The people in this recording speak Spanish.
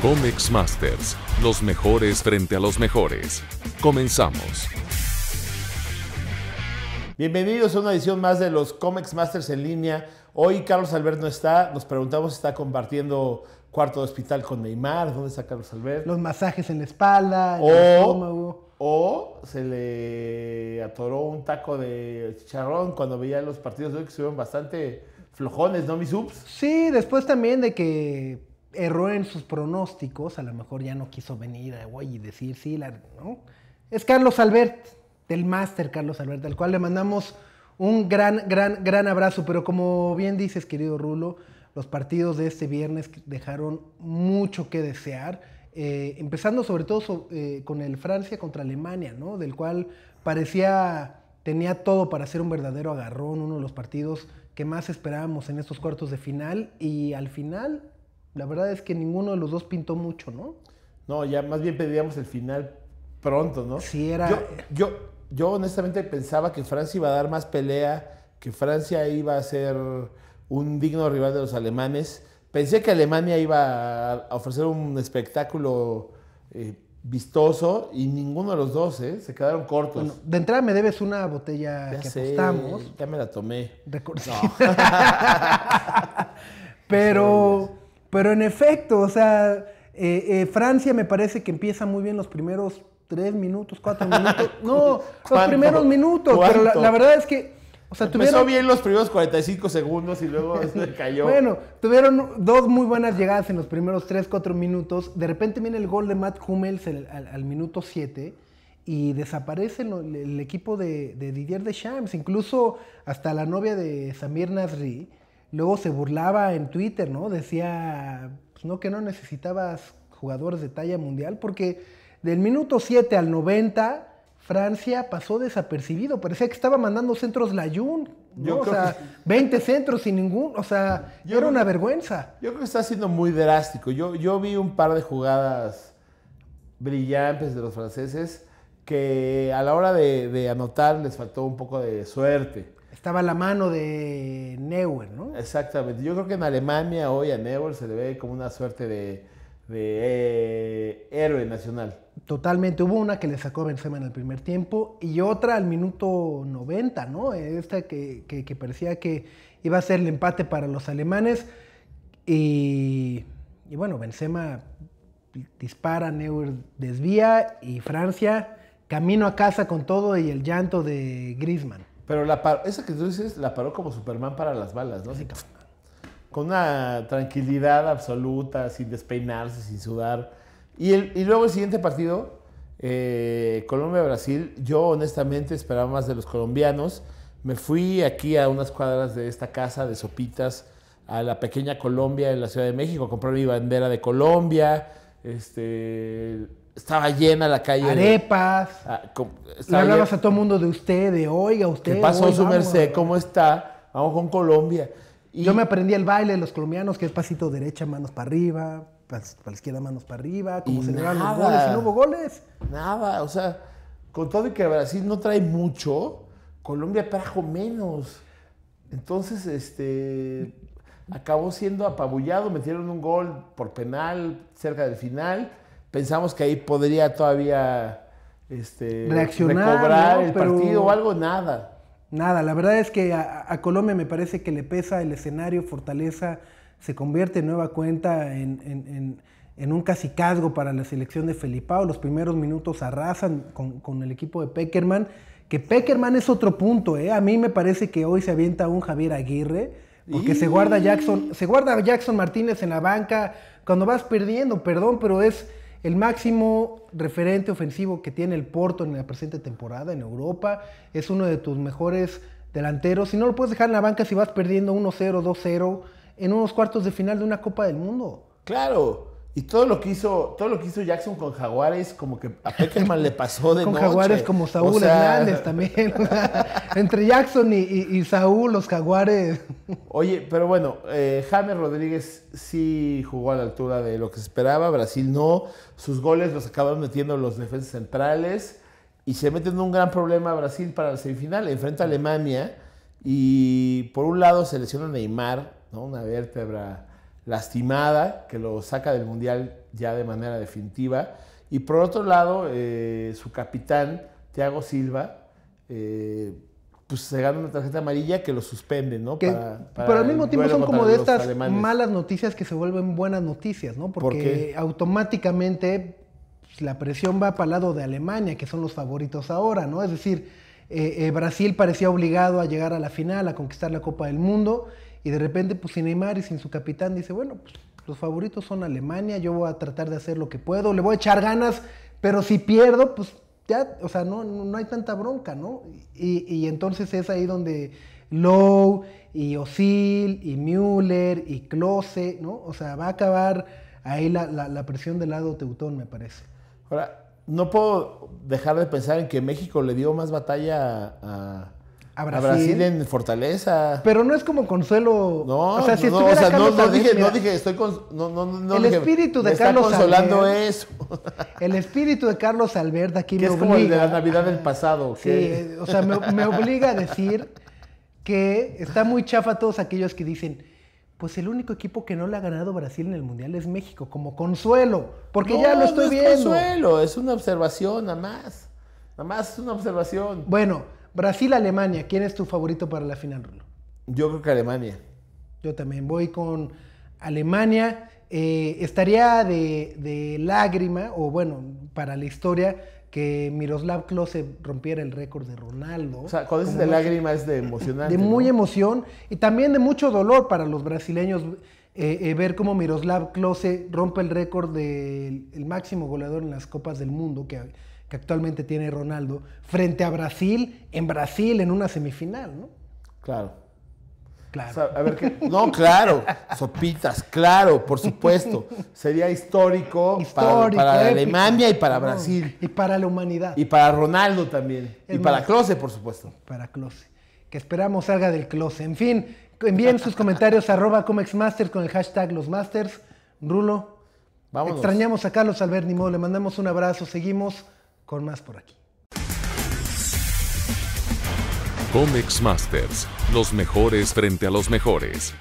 COMEX Masters, los mejores frente a los mejores. Comenzamos. Bienvenidos a una edición más de los COMEX Masters en línea. Hoy Carlos Albert no está, nos preguntamos si está compartiendo cuarto de hospital con Neymar, ¿dónde está Carlos Albert? Los masajes en la espalda, en o, O se le atoró un taco de chicharrón cuando veía los partidos de hoy que estuvieron bastante flojones, ¿no, mis subs? Sí, después también de que erró en sus pronósticos, a lo mejor ya no quiso venir eh, y decir sí, la, ¿no? Es Carlos Albert, del máster Carlos Albert, al cual le mandamos un gran, gran, gran abrazo. Pero como bien dices, querido Rulo, los partidos de este viernes dejaron mucho que desear. Eh, empezando sobre todo eh, con el Francia contra Alemania, ¿no? Del cual parecía tenía todo para ser un verdadero agarrón, uno de los partidos que más esperábamos en estos cuartos de final y al final la verdad es que ninguno de los dos pintó mucho, ¿no? No, ya más bien pedíamos el final pronto, ¿no? Sí, era. Yo, yo, honestamente pensaba que Francia iba a dar más pelea, que Francia iba a ser un digno rival de los alemanes. Pensé que Alemania iba a ofrecer un espectáculo eh, vistoso y ninguno de los dos eh, se quedaron cortos. de entrada me debes una botella que Ya me la tomé. Pero Pero en efecto, o sea, eh, eh, Francia me parece que empieza muy bien los primeros tres minutos, cuatro minutos. No, los primeros minutos. Pero la, verdad es que. O sea, Empezó tuvieron... bien los primeros 45 segundos y luego se cayó. bueno, tuvieron dos muy buenas llegadas en los primeros tres, cuatro minutos. De repente viene el gol de Matt Hummels al, minuto siete y desaparece el, equipo de, de Didier Deschamps. Incluso hasta la novia de Samir Nasri Luego se burlaba en Twitter, ¿no? Decía pues, no que no necesitabas jugadores de talla mundial porque del minuto 7 al 90 Francia pasó desapercibido, parecía que estaba mandando centros la ¿no? o sea, 20 centros sin ningún, o sea, era una vergüenza. Yo creo que está siendo muy drástico. Yo, yo vi un par de jugadas brillantes de los franceses que a la hora de, de anotar les faltó un poco de suerte estaba la mano de Neuer, ¿no? Exactamente. Yo creo que en Alemania hoy a Neuer se le ve como una suerte de, eh, héroe nacional. Totalmente. Hubo una que le sacó Benzema en el primer tiempo y otra al minuto 90, ¿no? Esta que, parecía que iba a ser el empate para los alemanes. Y, y bueno, Benzema dispara, Neuer desvía y Francia camino a casa con todo y el llanto de Griezmann. Pero la esa que tú dices la paró como Superman para las balas, ¿no? con una tranquilidad absoluta, sin despeinarse, sin sudar. Y, el, luego el siguiente partido, eh, Colombia-Brasil, yo honestamente esperaba más de los colombianos. Me fui aquí a unas cuadras de esta casa de sopitas, a la pequeña Colombia en la Ciudad de México, compré mi bandera de Colombia, este, estaba llena la calle. Arepas. De, ah, le hablabas a todo el mundo de usted, de oiga, usted. ¿Qué pasó, su merced? ¿Cómo está? Vamos con Colombia. Yo me aprendí el baile de los colombianos, que es pasito derecha, manos para arriba, para la izquierda, manos para arriba, como los goles y no hubo goles. Nada, o sea, con todo y que Brasil no trae mucho, Colombia trajo menos. Entonces, este, acabó siendo apabullado, metieron un gol por penal cerca del final pensamos que ahí podría todavía este, Reaccionar, recobrar el partido o algo, nada. Nada, la verdad es que a, Colombia me parece que le pesa el escenario, Fortaleza se convierte en nueva cuenta en, en, en, en un casicazgo para la selección de Felipao, los primeros minutos arrasan con, el equipo de Peckerman, que Peckerman es otro punto, ¿eh? a mí me parece que hoy se avienta un Javier Aguirre, porque se guarda Jackson, se guarda Jackson Martínez en la banca cuando vas perdiendo, perdón, pero es el máximo referente ofensivo que tiene el Porto en la presente temporada en Europa. Es uno de tus mejores delanteros. Si no lo puedes dejar en la banca si vas perdiendo 1-0, 2-0 en unos cuartos de final de una Copa del Mundo. Claro, y todo lo que hizo, todo lo que hizo Jackson con Jaguares, como que a Peckerman le pasó de con Jaguares como Saúl Hernández también. Entre Jackson y, Saúl, los Jaguares. Oye, pero bueno, eh, James Rodríguez sí jugó a la altura de lo que se esperaba. Brasil no. Sus goles los acaban metiendo los defensas centrales. Y se mete en un gran problema Brasil para la semifinal. Enfrenta a Alemania. Y por un lado se lesiona Neymar, ¿no? Una vértebra lastimada, que lo saca del Mundial ya de manera definitiva. Y por otro lado, eh, su capitán, Thiago Silva, eh, pues se gana una tarjeta amarilla que lo suspende, ¿no? pero al mismo tiempo son como de estas malas noticias que se vuelven buenas noticias, ¿no? Porque automáticamente pues, la presión va para el lado de Alemania, que son los favoritos ahora, ¿no? Es decir, eh, Brasil parecía obligado a llegar a la final, a conquistar la Copa del Mundo y de repente pues sin Neymar y sin su capitán dice, bueno, pues los favoritos son Alemania, yo voy a tratar de hacer lo que puedo, le voy a echar ganas, pero si pierdo, pues ya, o sea, no, no hay tanta bronca, ¿no? Y, entonces es ahí donde Lowe y Osil y Müller y Klose, ¿no? O sea, va a acabar ahí la presión del lado teutón, me parece. Ahora, no puedo dejar de pensar en que México le dio más batalla a a Brasil. en Fortaleza. Pero no es como consuelo. No, o sea, no, o sea, no, dije, estoy El espíritu de Carlos está consolando eso. El espíritu de Carlos Albert aquí me es Es como el de la Navidad del pasado. Sí, o sea, me, obliga a decir que está muy chafa todos aquellos que dicen, pues el único equipo que no le ha ganado Brasil en el Mundial es México, como consuelo, porque ya lo estoy no es viendo. Consuelo, es una observación nada más. Nada más es una observación. Bueno, Brasil-Alemania, ¿quién es tu favorito para la final, Rulo? Yo creo que Alemania. Yo también voy con Alemania. Eh, estaría de, lágrima, o bueno, para la historia, que Miroslav Klose rompiera el récord de Ronaldo. O sea, cuando de lágrima es de emocionante. De muy emoción y también de mucho dolor para los brasileños. Eh, eh, ver cómo Miroslav Klose rompe el récord del máximo goleador en las Copas del Mundo, que que actualmente tiene Ronaldo frente a Brasil en Brasil en una semifinal, ¿no? Claro. Claro. a ver ¿qué? No, claro. Sopitas, claro, por supuesto. Sería histórico, histórico para, Alemania y para Brasil. y para la humanidad. Y para Ronaldo también. y para Close, por supuesto. Para Close. Que esperamos salga del Close. En fin, envíen sus comentarios arroba ComexMasters con el hashtag Los Masters. Rulo. vamos. Extrañamos a Carlos Albert, ni Le mandamos un abrazo. Seguimos con más por aquí. Comics Masters, los mejores frente a los mejores.